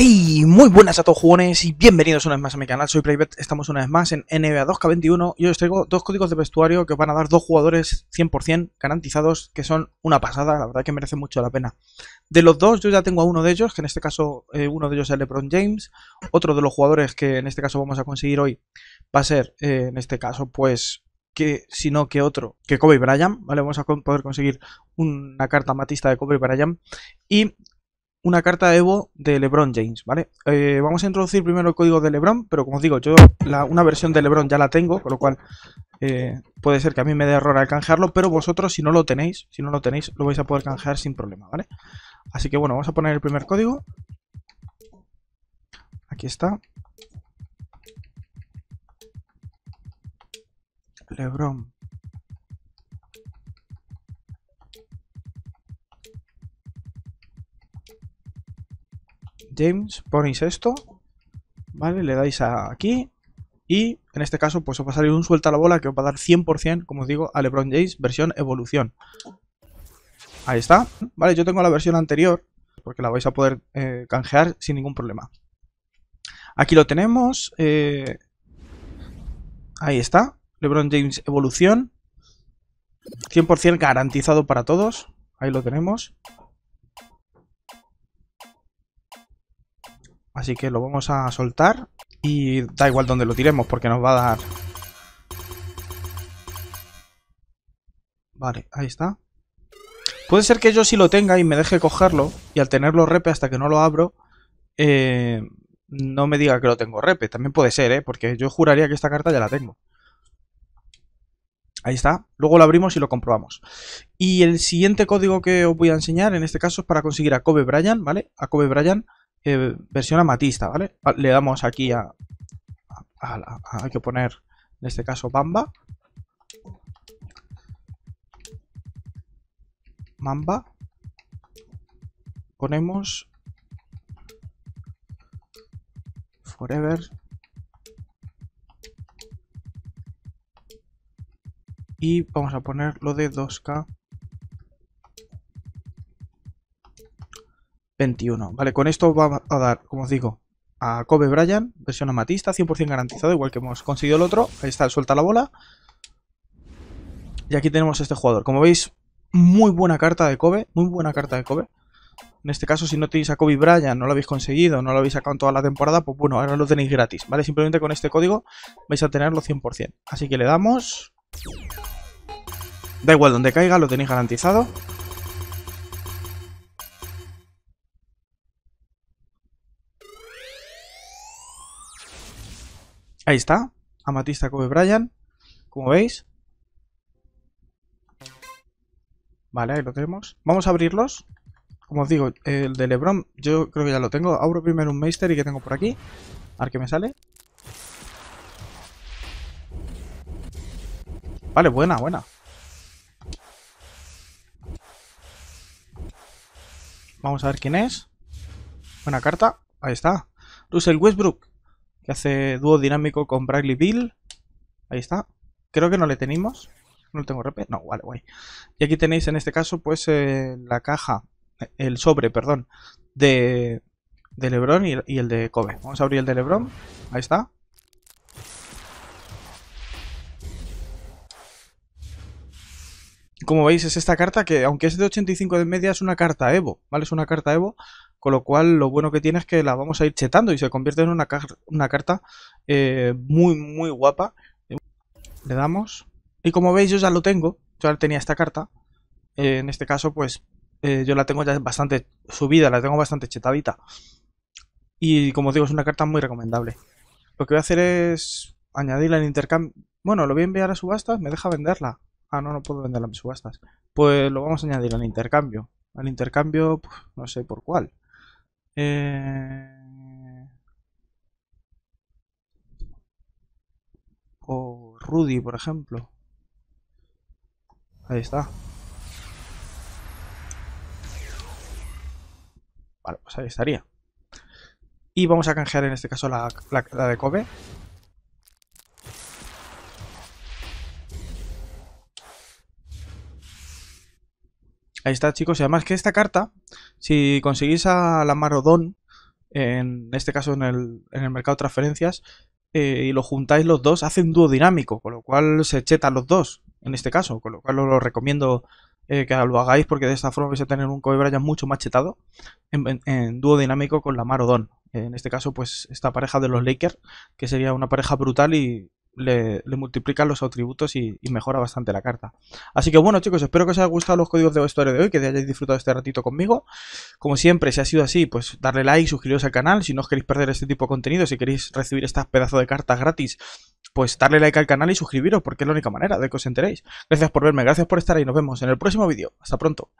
Y muy buenas a todos jugones y bienvenidos una vez más a mi canal, soy Playbet, estamos una vez más en NBA 2K21 y os traigo dos códigos de vestuario que os van a dar dos jugadores 100% garantizados que son una pasada, la verdad que merece mucho la pena. De los dos yo ya tengo a uno de ellos, que en este caso eh, uno de ellos es LeBron James, otro de los jugadores que en este caso vamos a conseguir hoy va a ser eh, en este caso pues que no que otro, que Kobe Bryant, ¿vale? Vamos a poder conseguir una carta matista de Kobe Bryant. Y una carta de Evo de LeBron James, ¿vale? Eh, vamos a introducir primero el código de LeBron, pero como os digo, yo una versión de LeBron ya la tengo, con lo cual eh, puede ser que a mí me dé error al canjearlo, pero vosotros si no lo tenéis, si no lo tenéis, lo vais a poder canjear sin problema, ¿vale? Así que bueno, vamos a poner el primer código. Aquí está. LeBron James ponéis esto, ¿vale? Le dais aquí y en este caso pues os va a salir un suelta la bola que os va a dar 100%, como os digo, a LeBron James versión evolución. Ahí está, ¿vale? Yo tengo la versión anterior porque la vais a poder eh, canjear sin ningún problema. Aquí lo tenemos, eh, ahí está, LeBron James evolución, 100% garantizado para todos, ahí lo tenemos. Así que lo vamos a soltar y da igual donde lo tiremos porque nos va a dar... Vale, ahí está. Puede ser que yo si lo tenga y me deje cogerlo y al tenerlo repe hasta que no lo abro, eh, no me diga que lo tengo repe. También puede ser, ¿eh? Porque yo juraría que esta carta ya la tengo. Ahí está. Luego lo abrimos y lo comprobamos. Y el siguiente código que os voy a enseñar, en este caso, es para conseguir a Kobe Bryant, ¿vale? A Kobe Bryant eh, versión amatista, ¿vale? Ah, le damos aquí a, hay que poner en este caso Bamba. Mamba. Ponemos Forever. Y vamos a poner lo de 2K 21. Vale, con esto vamos a dar, como os digo, a Kobe Bryant, versión amatista, 100% garantizado, igual que hemos conseguido el otro. Ahí está, suelta la bola. Y aquí tenemos este jugador. Como veis, muy buena carta de Kobe, muy buena carta de Kobe. En este caso, si no tenéis a Kobe Bryant, no lo habéis conseguido, no lo habéis sacado en toda la temporada, pues bueno, ahora lo tenéis gratis, ¿vale? Simplemente con este código vais a tenerlo 100%. Así que le damos... Da igual donde caiga, lo tenéis garantizado. Ahí está. Amatista Kobe Bryant. Como veis. Vale, ahí lo tenemos. Vamos a abrirlos. Como os digo, el de Lebron yo creo que ya lo tengo. Abro primero un Meister y que tengo por aquí. A ver qué me sale. Vale, buena, buena. Vamos a ver quién es. Buena carta. Ahí está. Russell Westbrook que hace dúo dinámico con Bradley Bill. Ahí está. Creo que no le tenemos. No tengo rep. No, vale, guay. Y aquí tenéis en este caso, pues, eh, la caja, el sobre, perdón, de, de Lebron y, el de Kobe. Vamos a abrir el de Lebron. Ahí está. Como veis, es esta carta que, aunque es de 85 de media, es una carta Evo, ¿vale? Es una carta Evo con lo cual, lo bueno que tiene es que la vamos a ir chetando y se convierte en una, carta eh, muy, muy guapa. Le damos. Y como veis, yo ya lo tengo. Yo ya tenía esta carta. Eh, en este caso, pues, eh, yo la tengo ya bastante subida, la tengo bastante chetadita. Y como digo, es una carta muy recomendable. Lo que voy a hacer es añadirla en intercambio. Bueno, lo voy a enviar a subastas, me deja venderla. Ah, no, no puedo venderla en subastas. Pues lo vamos a añadir al intercambio. Al intercambio, no sé por cuál. Eh, o Rudy, por ejemplo. Ahí está. Vale, pues ahí estaría. Y vamos a canjear en este caso la, la, la de Kobe. Ahí está, chicos. Y además que esta carta, si conseguís a la Marodón, en este caso en el, mercado de transferencias, eh, y lo juntáis los dos, hace un dúo dinámico, con lo cual se chetan los dos, en este caso, con lo cual os lo recomiendo eh, que lo hagáis porque de esta forma vais a tener un Kobe Bryant mucho más chetado en, dúo dinámico con la Marodón. En este caso, pues esta pareja de los Lakers, que sería una pareja brutal y, le, multiplica los atributos y, mejora bastante la carta. Así que bueno chicos, espero que os haya gustado los códigos de vestuario de hoy, que hayáis disfrutado este ratito conmigo. Como siempre, si ha sido así, pues darle like, suscribiros al canal, si no os queréis perder este tipo de contenido, si queréis recibir estas pedazos de cartas gratis, pues darle like al canal y suscribiros, porque es la única manera de que os enteréis. Gracias por verme, gracias por estar ahí, nos vemos en el próximo vídeo. Hasta pronto.